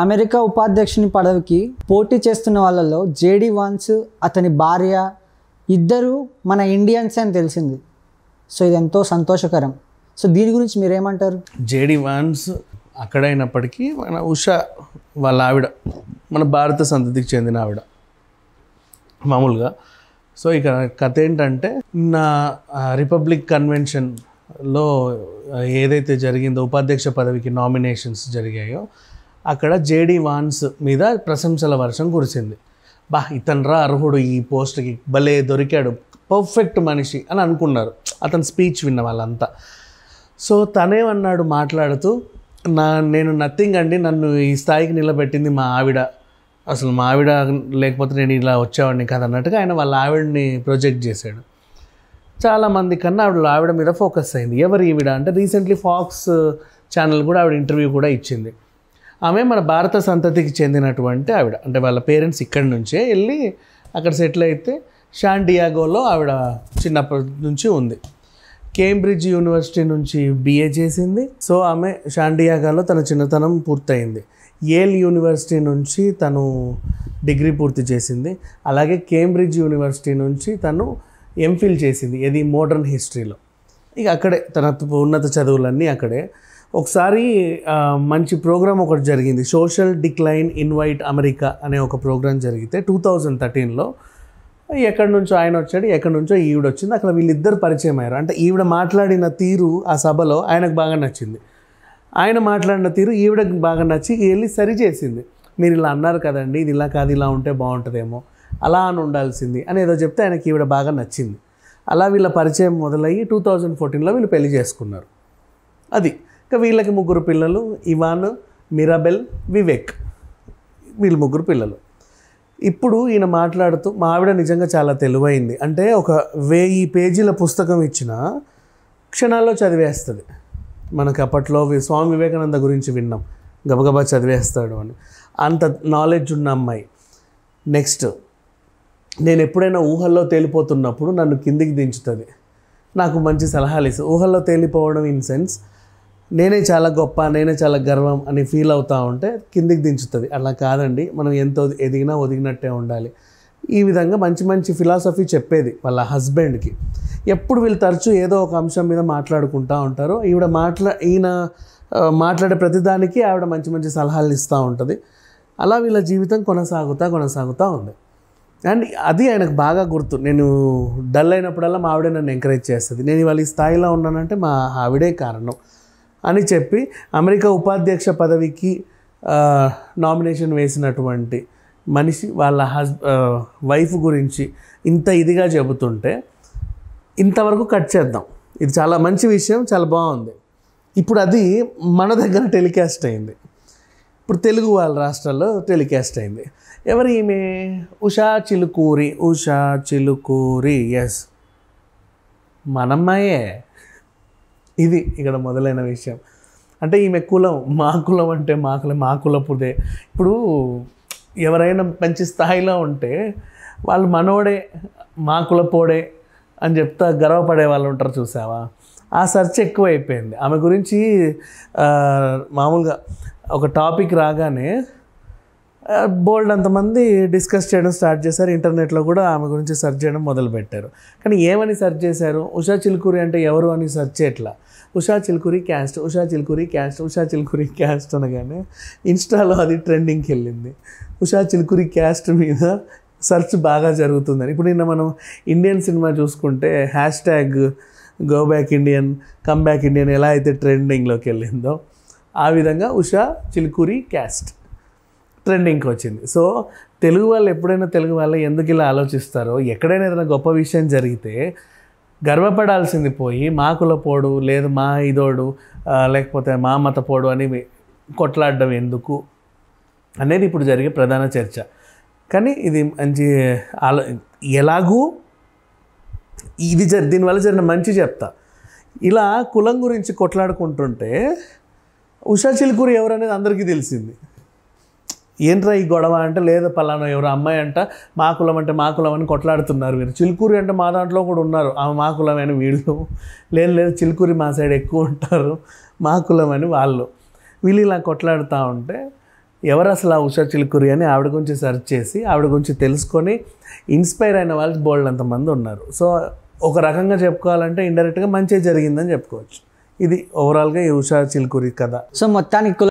America ఉపాధ్యక్షుని పదవికి పోటీ చేస్తున్న వాళ్ళలో జేడి వాన్స్ అతని భార్య ఇద్దరు మన ఇండియన్స్ అని తెలిసింది సో ఇది ఎంతో సంతోషకరం సో దీని గురించి మీరేమంటారు జేడి వాన్స్ అక్కడైనప్పటికీ మన ఉషా వాళ్ళ ఆవిడ మన భారత సంతతికి చెందిన ఆవిడ మామూలుగా సో ఇక కథ ఏంటంటే నా రిపబ్లిక్ కన్వెన్షన్లో ఏదైతే జరిగిందో ఉపాధ్యక్ష పదవికి నామినేషన్స్ జరిగాయో అక్కడ జేడీ వాన్స్ మీద ప్రశంసల వర్షం కురిసింది బా రా అర్హుడు ఈ పోస్ట్కి భలే దొరికాడు పర్ఫెక్ట్ మనిషి అని అనుకున్నారు అతని స్పీచ్ విన్న వాళ్ళంతా సో తనేమన్నాడు మాట్లాడుతూ నా నేను నథింగ్ అండి నన్ను ఈ స్థాయికి నిలబెట్టింది మా ఆవిడ అసలు మా ఆవిడ లేకపోతే నేను ఇలా వచ్చేవాడిని కాదు అన్నట్టుగా ఆయన వాళ్ళ ఆవిడని ప్రొజెక్ట్ చేశాడు చాలామంది కన్నా ఆవిడ ఆవిడ మీద ఫోకస్ అయింది ఎవరు ఈవిడ అంటే రీసెంట్లీ ఫాక్స్ ఛానల్ కూడా ఆవిడ ఇంటర్వ్యూ కూడా ఇచ్చింది ఆమె మన భారత సంతతికి చెందినటువంటి ఆవిడ అంటే వాళ్ళ పేరెంట్స్ ఇక్కడి నుంచే వెళ్ళి అక్కడ సెటిల్ అయితే షాన్ డియాగోలో ఆవిడ చిన్నప్పటి నుంచి ఉంది కేంబ్రిడ్జ్ యూనివర్సిటీ నుంచి బిఏ చేసింది సో ఆమె షాండియాగాలో తన చిన్నతనం పూర్తయింది ఏల్ యూనివర్సిటీ నుంచి తను డిగ్రీ పూర్తి చేసింది అలాగే కేంబ్రిడ్జ్ యూనివర్సిటీ నుంచి తను ఎంఫిల్ చేసింది ఇది మోడర్న్ హిస్టరీలో ఇక అక్కడే తన ఉన్నత చదువులన్నీ అక్కడే ఒకసారి మంచి ప్రోగ్రామ్ ఒకటి జరిగింది సోషల్ డిక్లైన్ ఇన్వైట్ అమెరికా అనే ఒక ప్రోగ్రామ్ జరిగితే టూ థౌజండ్ థర్టీన్లో ఎక్కడి నుంచో ఆయన వచ్చాడు ఎక్కడి నుంచో ఈవిడ వచ్చింది అక్కడ వీళ్ళిద్దరు పరిచయం అయ్యారు అంటే ఈవిడ మాట్లాడిన తీరు ఆ సభలో ఆయనకు బాగా నచ్చింది ఆయన మాట్లాడిన తీరు ఈవిడకి బాగా నచ్చి వెళ్ళి సరిచేసింది మీరు ఇలా అన్నారు కదండి ఇది ఇలా కాదు ఇలా ఉంటే బాగుంటుందేమో అలా అని ఉండాల్సింది అని ఏదో చెప్తే ఆయనకి ఈవిడ బాగా నచ్చింది అలా వీళ్ళ పరిచయం మొదలయ్యి టూ థౌజండ్ ఫోర్టీన్లో వీళ్ళు పెళ్లి చేసుకున్నారు అది ఇంకా వీళ్ళకి ముగ్గురు పిల్లలు ఇవాన్ మిరాబెల్ వివేక్ వీళ్ళు ముగ్గురు పిల్లలు ఇప్పుడు ఈయన మాట్లాడుతూ మా ఆవిడ నిజంగా చాలా తెలివైంది అంటే ఒక వెయ్యి పేజీల పుస్తకం ఇచ్చిన క్షణాల్లో చదివేస్తుంది మనకు అప్పట్లో స్వామి వివేకానంద గురించి విన్నాం గబగబా చదివేస్తాడు అని అంత నాలెడ్జ్ ఉన్న అమ్మాయి నెక్స్ట్ నేను ఎప్పుడైనా ఊహల్లో తేలిపోతున్నప్పుడు నన్ను కిందికి దించుతుంది నాకు మంచి సలహాలు ఇస్తుంది ఊహల్లో తేలిపోవడం ఇన్ సెన్స్ నేనే చాలా గొప్ప నేనే చాలా గర్వం అని ఫీల్ అవుతూ ఉంటే కిందికి దించుతుంది అలా కాదండి మనం ఎంత ఎదిగినా ఒదిగినట్టే ఉండాలి ఈ విధంగా మంచి మంచి ఫిలాసఫీ చెప్పేది వాళ్ళ హస్బెండ్కి ఎప్పుడు వీళ్ళు తరచూ ఏదో ఒక అంశం మీద మాట్లాడుకుంటూ ఉంటారు ఈవిడ మాట్లా ఈయన మాట్లాడే ప్రతిదానికి ఆవిడ మంచి మంచి సలహాలు ఇస్తూ ఉంటుంది అలా వీళ్ళ జీవితం కొనసాగుతూ కొనసాగుతూ ఉంది అండ్ అది ఆయనకు బాగా గుర్తు నేను డల్ అయినప్పుడల్లా మా ఆవిడే నన్ను ఎంకరేజ్ చేస్తుంది నేను ఇవాళ ఈ స్థాయిలో ఉన్నానంటే మా ఆవిడే కారణం అని చెప్పి అమెరికా ఉపాధ్యక్ష పదవికి నామినేషన్ వేసినటువంటి మనిషి వాళ్ళ హస్ వైఫ్ గురించి ఇంత ఇదిగా చెబుతుంటే ఇంతవరకు కట్ చేద్దాం ఇది చాలా మంచి విషయం చాలా బాగుంది ఇప్పుడు అది మన దగ్గర టెలికాస్ట్ అయింది ఇప్పుడు తెలుగు వాళ్ళ రాష్ట్రాల్లో టెలికాస్ట్ అయింది ఎవరు ఈమె ఉషా చిలుకూరి ఉషా చిలుకూరి ఎస్ మనమ్మాయే ఇది ఇక్కడ మొదలైన విషయం అంటే ఈమె కులం మా కులం అంటే మా కులం మా కులపుదే ఇప్పుడు ఎవరైనా మంచి స్థాయిలో ఉంటే వాళ్ళు మనోడే మా కులపోడే అని చెప్తా గర్వపడే వాళ్ళు ఉంటారు చూసావా ఆ సెర్చ్ ఎక్కువైపోయింది ఆమె గురించి మామూలుగా ఒక టాపిక్ రాగానే బోల్డ్ అంతమంది డిస్కస్ చేయడం స్టార్ట్ చేశారు ఇంటర్నెట్లో కూడా ఆమె గురించి సెర్చ్ చేయడం మొదలుపెట్టారు కానీ ఏమని సెర్చ్ చేశారు ఉషా చిల్కూరి అంటే ఎవరు అని సెర్చ్ చేయట్లా Usha Chilkuri caste Usha Chilkuri caste Usha Chilkuri caste అనగానే ఇన్స్టాలో అది ట్రెండింగ్కి వెళ్ళింది ఉషా చిల్కూరి క్యాస్ట్ మీద సెర్చ్ బాగా జరుగుతుందని ఇప్పుడు నిన్న మనం ఇండియన్ సినిమా చూసుకుంటే hashtag go back Indian come back Indian ఎలా అయితే ట్రెండింగ్లోకి వెళ్ళిందో ఆ విధంగా ఉషా చిల్కూరి క్యాస్ట్ ట్రెండింగ్కి వచ్చింది సో తెలుగు వాళ్ళు ఎప్పుడైనా తెలుగు వాళ్ళు ఎందుకు ఇలా ఆలోచిస్తారో ఎక్కడైనా ఏదైనా గొప్ప విషయం జరిగితే గర్వపడాల్సింది పోయి మా కులపోడు లేదు మా ఇదోడు లేకపోతే మా మతపోడు అని కొట్లాడడం ఎందుకు అనేది ఇప్పుడు జరిగే ప్రధాన చర్చ కానీ ఇది మంచి ఆలో ఎలాగూ ఇది జరి దీనివల్ల జరిగిన మంచి చెప్తా ఇలా కులం గురించి కొట్లాడుకుంటుంటే ఉషా చిలుకూరు ఎవరనేది అందరికీ తెలిసింది ఏంట్రా ఈ గొడవ అంటే లేదు పలానా ఎవరు అమ్మాయి అంట మా కులం అంటే మా కులం అని కొట్లాడుతున్నారు వీరు చిలుకూరి అంటే మా దాంట్లో కూడా ఉన్నారు ఆమె మా కులం అని వీళ్ళు లేదు లేదు చిలుకూరి మా సైడ్ ఎక్కువ ఉంటారు మా కులం అని వాళ్ళు వీళ్ళు ఇలా కొట్లాడుతూ ఉంటే ఎవరు అసలు ఆ ఉషా చిలుకూరి అని ఆవిడ గురించి సెర్చ్ చేసి ఆవిడ గురించి తెలుసుకొని ఇన్స్పైర్ అయిన వాళ్ళు బోల్డ్ అంతమంది ఉన్నారు సో ఒక రకంగా చెప్పుకోవాలంటే ఇండైరెక్ట్గా మంచి జరిగిందని చెప్పుకోవచ్చు ఇది ఓవరాల్గా ఈ ఉషా చిలుకూరి కథ సో మొత్తానికి